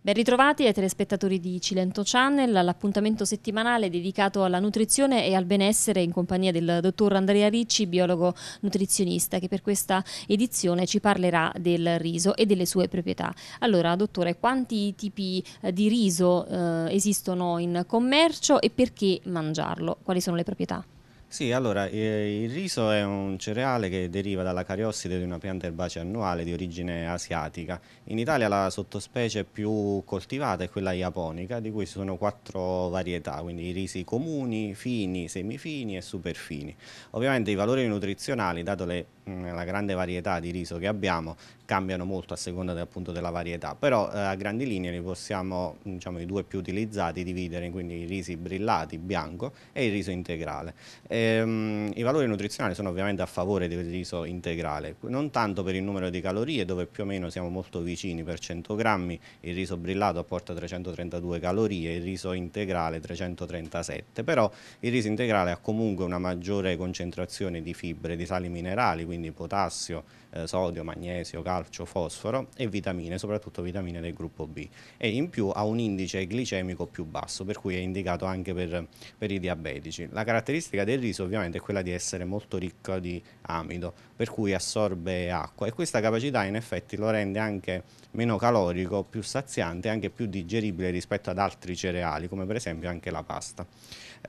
Ben ritrovati ai telespettatori di Cilento Channel all'appuntamento settimanale dedicato alla nutrizione e al benessere in compagnia del dottor Andrea Ricci, biologo nutrizionista, che per questa edizione ci parlerà del riso e delle sue proprietà. Allora, dottore, quanti tipi eh, di riso eh, esistono in commercio e perché mangiarlo? Quali sono le proprietà? Sì, allora eh, il riso è un cereale che deriva dalla cariosside di una pianta erbacea annuale di origine asiatica. In Italia la sottospecie più coltivata è quella japonica, di cui ci sono quattro varietà, quindi i risi comuni, fini, semifini e superfini. Ovviamente i valori nutrizionali, dato le Mm, la grande varietà di riso che abbiamo cambiano molto a seconda del, appunto, della varietà, però eh, a grandi linee li possiamo, mm, diciamo, i due più utilizzati, dividere quindi i risi brillati, bianco, e il riso integrale. Ehm, I valori nutrizionali sono ovviamente a favore del riso integrale, non tanto per il numero di calorie, dove più o meno siamo molto vicini per 100 grammi, il riso brillato apporta 332 calorie, il riso integrale 337, però il riso integrale ha comunque una maggiore concentrazione di fibre, di sali minerali, quindi quindi potassio, eh, sodio, magnesio, calcio, fosforo e vitamine, soprattutto vitamine del gruppo B. E in più ha un indice glicemico più basso, per cui è indicato anche per, per i diabetici. La caratteristica del riso ovviamente è quella di essere molto ricco di amido, per cui assorbe acqua e questa capacità in effetti lo rende anche meno calorico, più saziante e anche più digeribile rispetto ad altri cereali, come per esempio anche la pasta.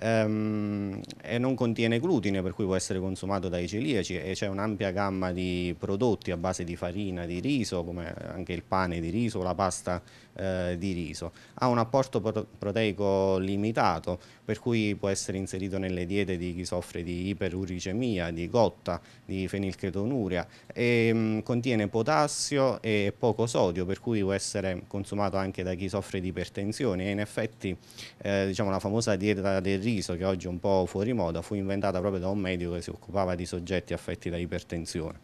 Ehm, e non contiene glutine, per cui può essere consumato dai celiaci e c'è un'ampia un'ampia gamma di prodotti a base di farina di riso, come anche il pane di riso, la pasta eh, di riso. Ha un apporto proteico limitato, per cui può essere inserito nelle diete di chi soffre di iperuricemia, di gotta, di fenilchetonuria e ehm, mh, contiene potassio e poco sodio, per cui può essere consumato anche da chi soffre di ipertensione e in effetti eh, diciamo, la famosa dieta del riso che oggi è un po' fuori moda fu inventata proprio da un medico che si occupava di soggetti affetti da ipertensione ipertensione.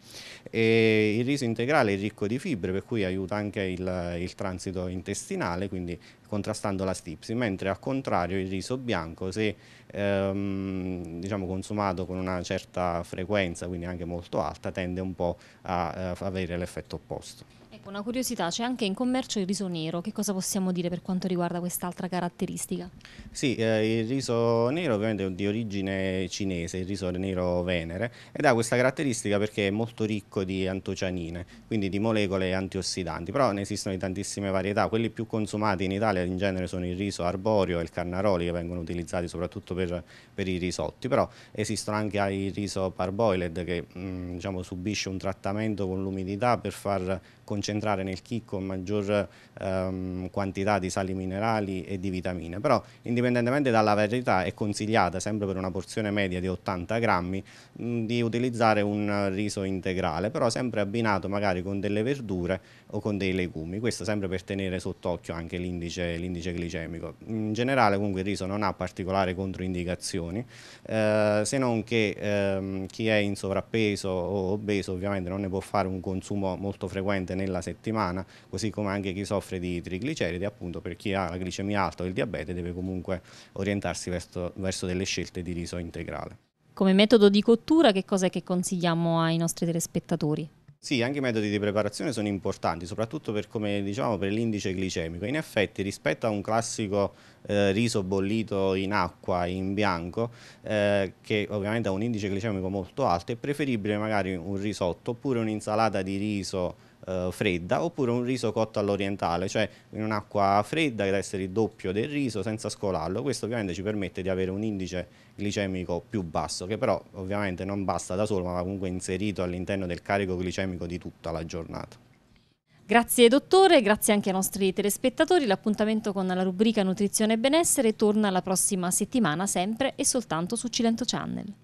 il riso integrale è ricco di fibre per cui aiuta anche il, il transito intestinale, quindi contrastando la stipsi, mentre al contrario il riso bianco se ehm, diciamo consumato con una certa frequenza, quindi anche molto alta, tende un po' a, a eh, avere l'effetto opposto. Una curiosità, c'è anche in commercio il riso nero, che cosa possiamo dire per quanto riguarda quest'altra caratteristica? Sì, eh, il riso nero ovviamente è di origine cinese, il riso nero venere, ed ha questa caratteristica perché è molto ricco di antocianine, quindi di molecole antiossidanti, però ne esistono di tantissime varietà, quelli più consumati in Italia in genere sono il riso arborio e il carnaroli che vengono utilizzati soprattutto per, per i risotti, però esistono anche il riso parboiled che mh, mm, diciamo, subisce un trattamento con l'umidità per far concentrare entrare nel chicco maggior ehm, quantità di sali minerali e di vitamine, però indipendentemente dalla varietà è consigliata sempre per una porzione media di 80 grammi di utilizzare un riso integrale, però sempre abbinato magari con delle verdure o con dei legumi, questo sempre per tenere sott'occhio anche l'indice glicemico. In generale comunque il riso non ha particolari controindicazioni, eh, se non che ehm, chi è in sovrappeso o obeso ovviamente non ne può fare un consumo molto frequente nella settimana, così come anche chi soffre di trigliceridi, appunto per chi ha la glicemia alta o il diabete deve comunque orientarsi verso, verso delle scelte di riso integrale. Come metodo di cottura che cosa è che consigliamo ai nostri telespettatori? Sì, anche i metodi di preparazione sono importanti, soprattutto per, diciamo, per l'indice glicemico. In effetti, rispetto a un classico eh, riso bollito in acqua, in bianco, eh, che ovviamente ha un indice glicemico molto alto, è preferibile magari un risotto oppure un'insalata di riso eh, fredda oppure un riso cotto all'orientale, cioè in un'acqua fredda che deve essere il doppio del riso senza scolarlo. Questo ovviamente ci permette di avere un indice glicemico più basso, che però ovviamente non basta da solo, ma va comunque inserito all'interno del carico glicemico di tutta la giornata. Grazie dottore, grazie anche ai nostri telespettatori. L'appuntamento con la rubrica Nutrizione e Benessere torna la prossima settimana sempre e soltanto su Cilento Channel.